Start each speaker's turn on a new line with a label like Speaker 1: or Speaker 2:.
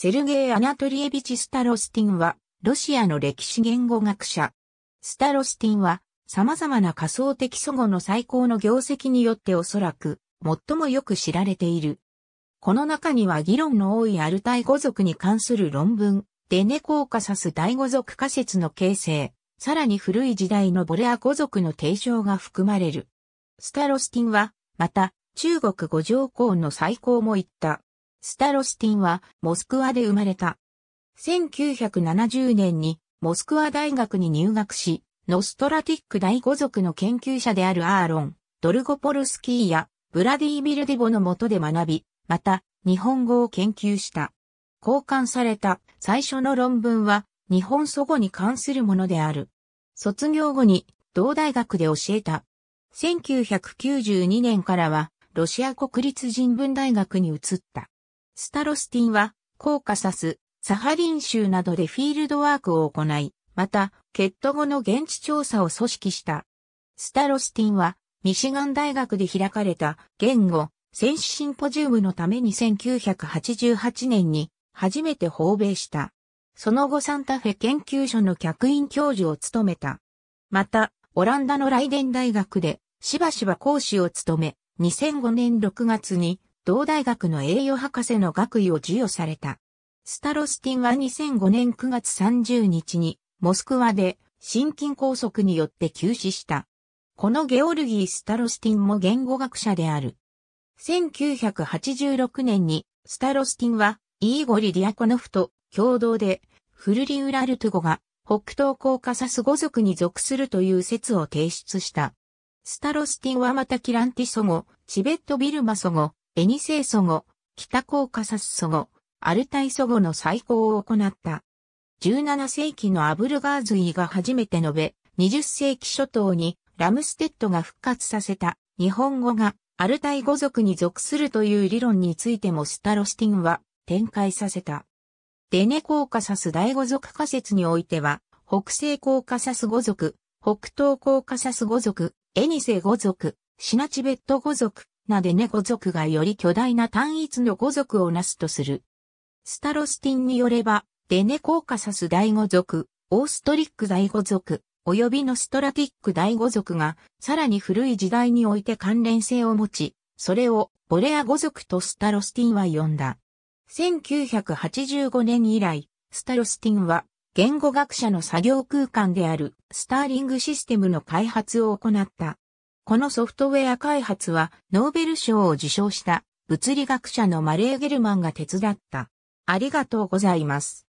Speaker 1: セルゲイ・アナトリエビチ・スタロスティンは、ロシアの歴史言語学者。スタロスティンは、様々な仮想的祖語の最高の業績によっておそらく、最もよく知られている。この中には議論の多いアルタイ語族に関する論文、デネコーカサス第語族仮説の形成、さらに古い時代のボレア語族の提唱が含まれる。スタロスティンは、また、中国五条項の最高も言った。スタロスティンはモスクワで生まれた。1970年にモスクワ大学に入学し、ノストラティック第五族の研究者であるアーロン、ドルゴポルスキーやブラディービルディボの下で学び、また日本語を研究した。交換された最初の論文は日本祖語に関するものである。卒業後に同大学で教えた。1992年からはロシア国立人文大学に移った。スタロスティンは、コーカサス、サハリン州などでフィールドワークを行い、また、ケット後の現地調査を組織した。スタロスティンは、ミシガン大学で開かれた言語、戦士シンポジウムのために1988年に初めて訪米した。その後サンタフェ研究所の客員教授を務めた。また、オランダのライデン大学でしばしば講師を務め、2005年6月に同大学の栄誉博士の学位を授与された。スタロスティンは2005年9月30日に、モスクワで心筋梗塞によって急死した。このゲオルギー・スタロスティンも言語学者である。1986年に、スタロスティンは、イーゴリ・ディアコノフと共同で、フルリ・ウラルトゥ語が北東コーカサス語族に属するという説を提出した。スタロスティンはまたキランティソ語、チベットビルマソ語、エニセイソ語、北コーカサスソ語、アルタイソ語の再興を行った。17世紀のアブルガーズイが初めて述べ、20世紀初頭にラムステッドが復活させた日本語がアルタイ語族に属するという理論についてもスタロスティンは展開させた。デネコーカサス第五族仮説においては、北西コーカサス語族、北東コーカサス語族、エニセ語族、シナチベット語族、なでね語族がより巨大な単一の語族をなすとする。スタロスティンによれば、デネコーカサス第五族、オーストリック第五族、及びノストラティック第五族が、さらに古い時代において関連性を持ち、それをボレア語族とスタロスティンは呼んだ。1985年以来、スタロスティンは、言語学者の作業空間であるスターリングシステムの開発を行った。このソフトウェア開発はノーベル賞を受賞した物理学者のマレー・ゲルマンが手伝った。ありがとうございます。